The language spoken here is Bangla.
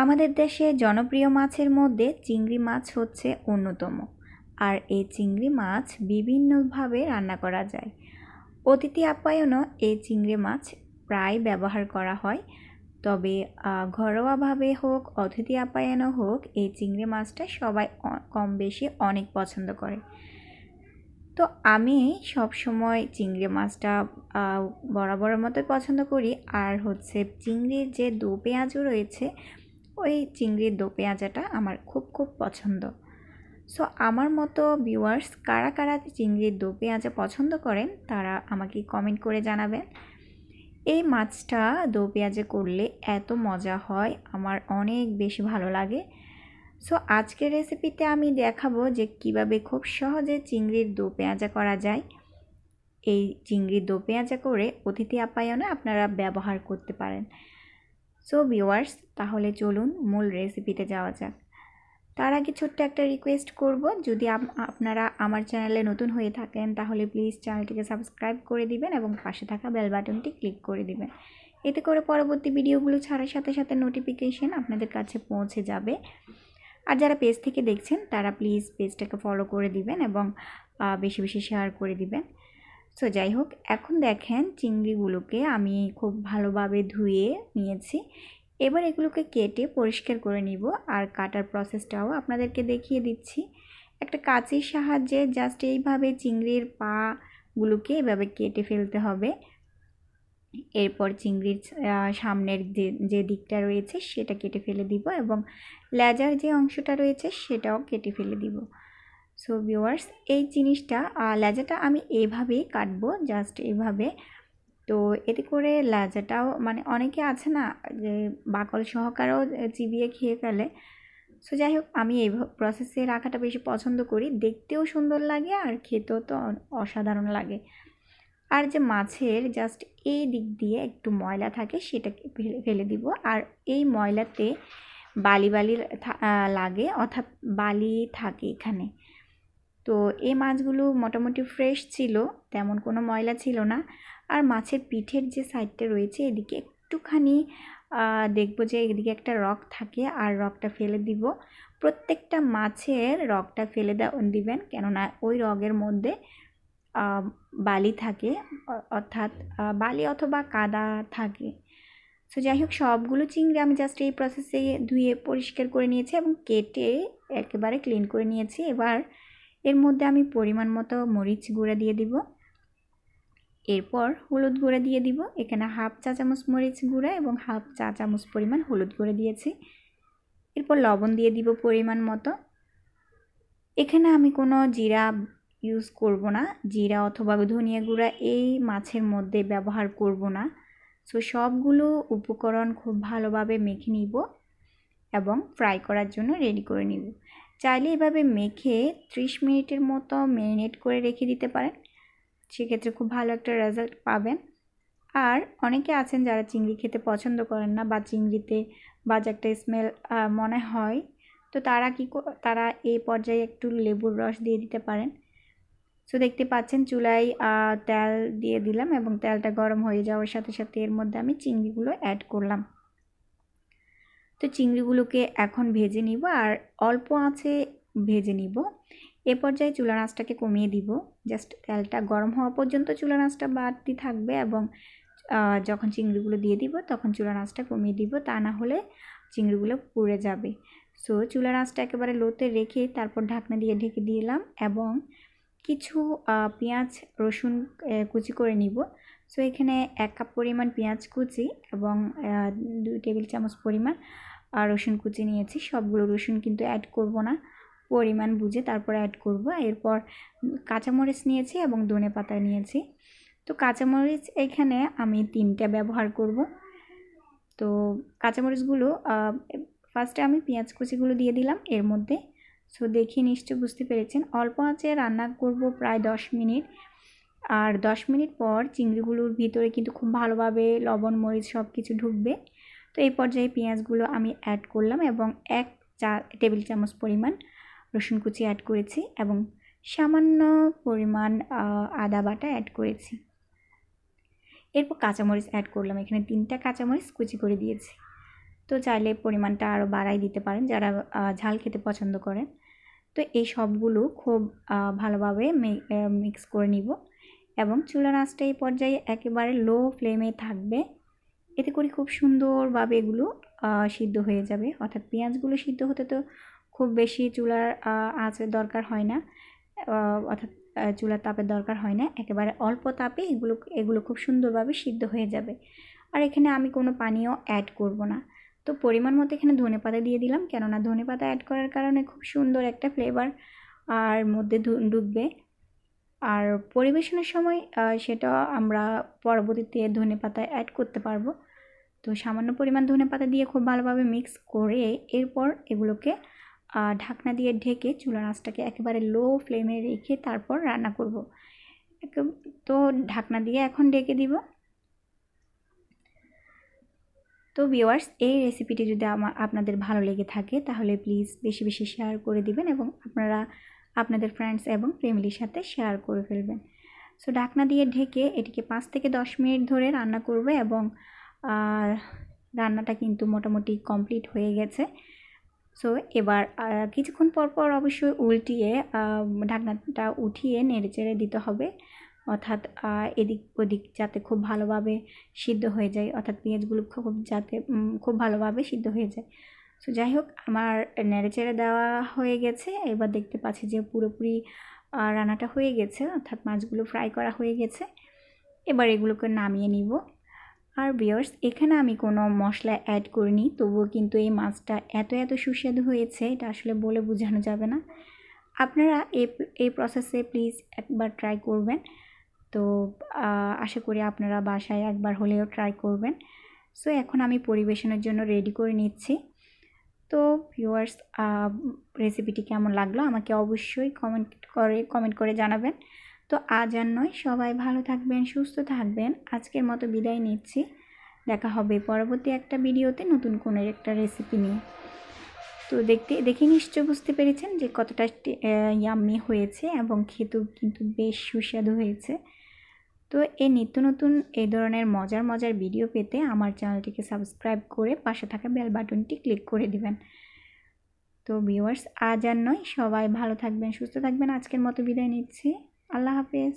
আমাদের দেশে জনপ্রিয় মাছের মধ্যে চিংড়ি মাছ হচ্ছে অন্যতম আর এই চিংড়ি মাছ বিভিন্নভাবে রান্না করা যায় অতিথি আপ্যায়নও এই চিংড়ি মাছ প্রায় ব্যবহার করা হয় তবে ঘরোয়াভাবে হোক অতিথি আপ্যায়নও হোক এই চিংড়ি মাছটা সবাই কম বেশি অনেক পছন্দ করে তো আমি সব সময় চিংড়ি মাছটা বরাবরের মতো পছন্দ করি আর হচ্ছে চিংড়ির যে দু পেঁয়াজও রয়েছে ওই চিংড়ির দো পেঁয়াজাটা আমার খুব খুব পছন্দ সো আমার মতো ভিউয়ার্স কারা কারা চিংড়ির দো পেঁয়াজা পছন্দ করেন তারা আমাকে কমেন্ট করে জানাবেন এই মাছটা দো পেঁয়াজে করলে এত মজা হয় আমার অনেক বেশি ভালো লাগে সো আজকের রেসিপিতে আমি দেখাবো যে কিভাবে খুব সহজে চিংড়ির দো পেঁয়াজা করা যায় এই চিংড়ির দো পেঁয়াজা করে অতিথি আপ্যায়নে আপনারা ব্যবহার করতে পারেন সো ভিওয়ার্স তাহলে চলুন মূল রেসিপিতে যাওয়া যাক তার আগে ছোট্ট একটা রিকোয়েস্ট করব যদি আপনারা আমার চ্যানেলে নতুন হয়ে থাকেন তাহলে প্লিজ চ্যানেলটিকে সাবস্ক্রাইব করে দিবেন এবং পাশে থাকা বেল বাটনটি ক্লিক করে দিবেন এতে করে পরবর্তী ভিডিওগুলো ছাড়ার সাথে সাথে নোটিফিকেশন আপনাদের কাছে পৌঁছে যাবে আর যারা পেজ থেকে দেখছেন তারা প্লিজ পেজটাকে ফলো করে দিবেন এবং বেশি বেশি শেয়ার করে দিবেন তো যাই হোক এখন দেখেন চিংড়িগুলোকে আমি খুব ভালোভাবে ধুয়ে নিয়েছি এবার এগুলোকে কেটে পরিষ্কার করে নিব আর কাটার প্রসেসটাও আপনাদেরকে দেখিয়ে দিচ্ছি একটা কাচির সাহায্যে জাস্ট এইভাবে চিংড়ির পাগুলোকে এভাবে কেটে ফেলতে হবে এরপর চিংড়ির সামনের যে দিকটা রয়েছে সেটা কেটে ফেলে দিব এবং লেজার যে অংশটা রয়েছে সেটাও কেটে ফেলে দিব সো ভিওয়ার্স এই জিনিসটা লেজাটা আমি এভাবেই কাটবো জাস্ট এভাবে তো এতে করে লেজাটাও মানে অনেকে আছে না যে বাকল সহকারেও চিবিয়ে খেয়ে ফেলে সো যাই হোক আমি এই প্রসেসে রাখাটা বেশি পছন্দ করি দেখতেও সুন্দর লাগে আর খেতেও তো অসাধারণ লাগে আর যে মাছের জাস্ট এই দিক দিয়ে একটু ময়লা থাকে সেটাকে ফেলে দিব আর এই ময়লাতে বালি বালি লাগে অর্থাৎ বালি থাকে এখানে তো এই মাছগুলো মোটামুটি ফ্রেশ ছিল তেমন কোনো ময়লা ছিল না আর মাছের পিঠের যে সাইডটা রয়েছে এদিকে একটুখানি দেখব যে এদিকে একটা রক থাকে আর রকটা ফেলে দিব প্রত্যেকটা মাছের রকটা ফেলে দিবেন কেননা ওই রগের মধ্যে বালি থাকে অর্থাৎ বালি অথবা কাদা থাকে সো যাই হোক সবগুলো চিংড়ি আমি জাস্ট এই প্রসেসে ধুয়ে পরিষ্কার করে নিয়েছি এবং কেটে একেবারে ক্লিন করে নিয়েছি এবার এর মধ্যে আমি পরিমাণ মতো মরিচ গুঁড়া দিয়ে দিব এরপর হলুদ গুঁড়া দিয়ে দিব এখানে হাফ চা চামচ মরিচ গুঁড়া এবং হাফ চা চামচ পরিমাণ হলুদ গুঁড়া দিয়েছি এরপর লবণ দিয়ে দিব পরিমাণ মতো এখানে আমি কোনো জিরা ইউজ করব না জিরা অথবা ধনিয়া গুঁড়া এই মাছের মধ্যে ব্যবহার করব না সো সবগুলো উপকরণ খুব ভালোভাবে মেখে নিব এবং ফ্রাই করার জন্য রেডি করে নিব চাইলে এভাবে মেখে 30 মিনিটের মতো ম্যারিনেট করে রেখে দিতে পারেন সেক্ষেত্রে খুব ভালো একটা রেজাল্ট পাবেন আর অনেকে আছেন যারা চিংড়ি খেতে পছন্দ করেন না বা চিংড়িতে যে একটা স্মেল মনে হয় তো তারা কি তারা এই পর্যায়ে একটু লেবুর রস দিয়ে দিতে পারেন সো দেখতে পাচ্ছেন চুলায় তেল দিয়ে দিলাম এবং তেলটা গরম হয়ে যাওয়ার সাথে সাথে এর মধ্যে আমি চিংড়িগুলো অ্যাড করলাম তো চিংড়িগুলোকে এখন ভেজে নিব আর অল্প আছে ভেজে নিব এ পর্যায়ে চুলার নাচটাকে কমিয়ে দিব জাস্ট তেলটা গরম হওয়া পর্যন্ত চুলা নাচটা বাড়তি থাকবে এবং যখন চিংড়িগুলো দিয়ে দিব তখন চুলা নাচটা কমিয়ে দিব তা না হলে চিংড়িগুলো পুড়ে যাবে সো চুলার নাচটা একেবারে লোতে রেখে তারপর ঢাকনা দিয়ে ঢেকে দিলাম এবং কিছু পেঁয়াজ রসুন কুচি করে নিব সো এখানে এক কাপ পরিমাণ পেঁয়াজ কুচি এবং দুই টেবিল চামচ পরিমাণ আর রসুন কুচি নিয়েছি সবগুলো রসুন কিন্তু অ্যাড করব না পরিমাণ বুঝে তারপর অ্যাড করব এরপর কাঁচামরিচ নিয়েছি এবং ধনে পাতা নিয়েছি তো কাঁচামরিচ এখানে আমি তিনটা ব্যবহার করব তো কাঁচামরিচগুলো ফার্স্টে আমি পেঁয়াজ কুচিগুলো দিয়ে দিলাম এর মধ্যে সো দেখি নিশ্চয় বুঝতে পেরেছেন অল্প আঁচে রান্না করব প্রায় দশ মিনিট আর দশ মিনিট পর চিংড়িগুলোর ভিতরে কিন্তু খুব ভালোভাবে লবণ মরিচ সব কিছু ঢুকবে তো এই পর্যায়ে পেঁয়াজগুলো আমি অ্যাড করলাম এবং এক চা টেবিল চামচ পরিমাণ রসুন কুচি অ্যাড করেছি এবং সামান্য পরিমাণ আদা বাটা অ্যাড করেছি এরপর কাঁচামরিচ অ্যাড করলাম এখানে তিনটা কাঁচামরিচ কুচি করে দিয়েছি তো চাইলে পরিমাণটা আরও বাড়াই দিতে পারেন যারা ঝাল খেতে পছন্দ করেন তো এই সবগুলো খুব ভালোভাবে মিক্স করে নিব এবং চুলার আঁচটা এই পর্যায়ে একেবারে লো ফ্লেমে থাকবে এতে করে খুব সুন্দরভাবে এগুলো সিদ্ধ হয়ে যাবে অর্থাৎ পেঁয়াজগুলো সিদ্ধ হতে তো খুব বেশি চুলার আঁচের দরকার হয় না অর্থাৎ চুলার তাপের দরকার হয় না একেবারে অল্প তাপে এগুলো এগুলো খুব সুন্দরভাবে সিদ্ধ হয়ে যাবে আর এখানে আমি কোনো পানীয় অ্যাড করব না তো পরিমাণ মতো এখানে ধনে পাতা দিয়ে দিলাম কেননা ধনে পাতা অ্যাড করার কারণে খুব সুন্দর একটা ফ্লেভার আর মধ্যে ঢুকবে আর পরিবেশনের সময় সেটা আমরা পরবর্তীতে ধনে পাতা অ্যাড করতে পারবো তো সামান্য পরিমাণ ধনে পাতা দিয়ে খুব ভালোভাবে মিক্স করে এরপর এগুলোকে ঢাকনা দিয়ে ঢেকে চুলা নাচটাকে একেবারে লো ফ্লেমে রেখে তারপর রান্না করব তো ঢাকনা দিয়ে এখন ঢেকে দিব তো ভিওয়ার্স এই রেসিপিটি যদি আমার আপনাদের ভালো লেগে থাকে তাহলে প্লিজ বেশি বেশি শেয়ার করে দিবেন এবং আপনারা আপনাদের ফ্রেন্ডস এবং ফ্যামিলির সাথে শেয়ার করে ফেলবেন সো ঢাকনা দিয়ে ঢেকে এটিকে পাঁচ থেকে দশ মিনিট ধরে রান্না করবে এবং আর রান্নাটা কিন্তু মোটামুটি কমপ্লিট হয়ে গেছে সো এবার কিছুক্ষণ পর পর অবশ্যই উল্টিয়ে ঢাকনাটা উঠিয়ে নেড়েচেড়ে দিতে হবে অর্থাৎ এদিক ওদিক যাতে খুব ভালোভাবে সিদ্ধ হয়ে যায় অর্থাৎ পেঁয়াজগুলো খুব যাতে খুব ভালোভাবে সিদ্ধ হয়ে যায় সো যাই হোক আমার নেড়েচেড়ে দেওয়া হয়ে গেছে এবার দেখতে পাচ্ছি যে পুরোপুরি রান্নাটা হয়ে গেছে অর্থাৎ মাছগুলো ফ্রাই করা হয়ে গেছে এবার এগুলোকে নামিয়ে নিব আর বিয়ার্স এখানে আমি কোনো মশলা অ্যাড করিনি তবুও কিন্তু এই মাছটা এত এত সুস্বাদু হয়েছে এটা আসলে বলে বোঝানো যাবে না আপনারা এই এই প্রসেসে প্লিজ একবার ট্রাই করবেন তো আশা করি আপনারা বাসায় একবার হলেও ট্রাই করবেন সো এখন আমি পরিবেশনের জন্য রেডি করে নিচ্ছি তো ভিউয়ার্স রেসিপিটি কেমন লাগলো আমাকে অবশ্যই কমেন্ট করে কমেন্ট করে জানাবেন তো আজ আর নয় সবাই ভালো থাকবেন সুস্থ থাকবেন আজকের মতো বিদায় নিচ্ছি দেখা হবে পরবর্তী একটা ভিডিওতে নতুন কোনো একটা রেসিপি নিয়ে তো দেখতে দেখে নিশ্চয় বুঝতে পেরেছেন যে কতটা ইয়াম্মি হয়েছে এবং খেতেও কিন্তু বেশ সুস্বাদু হয়েছে তো এই নিত্য নতুন এই ধরনের মজার মজার ভিডিও পেতে আমার চ্যানেলটিকে সাবস্ক্রাইব করে পাশে থাকা বেল বাটনটি ক্লিক করে দিবেন তো ভিউয়ার্স আজ আর নয় সবাই ভালো থাকবেন সুস্থ থাকবেন আজকের মতো বিদায় নিচ্ছি আল্লাহ হাফেজ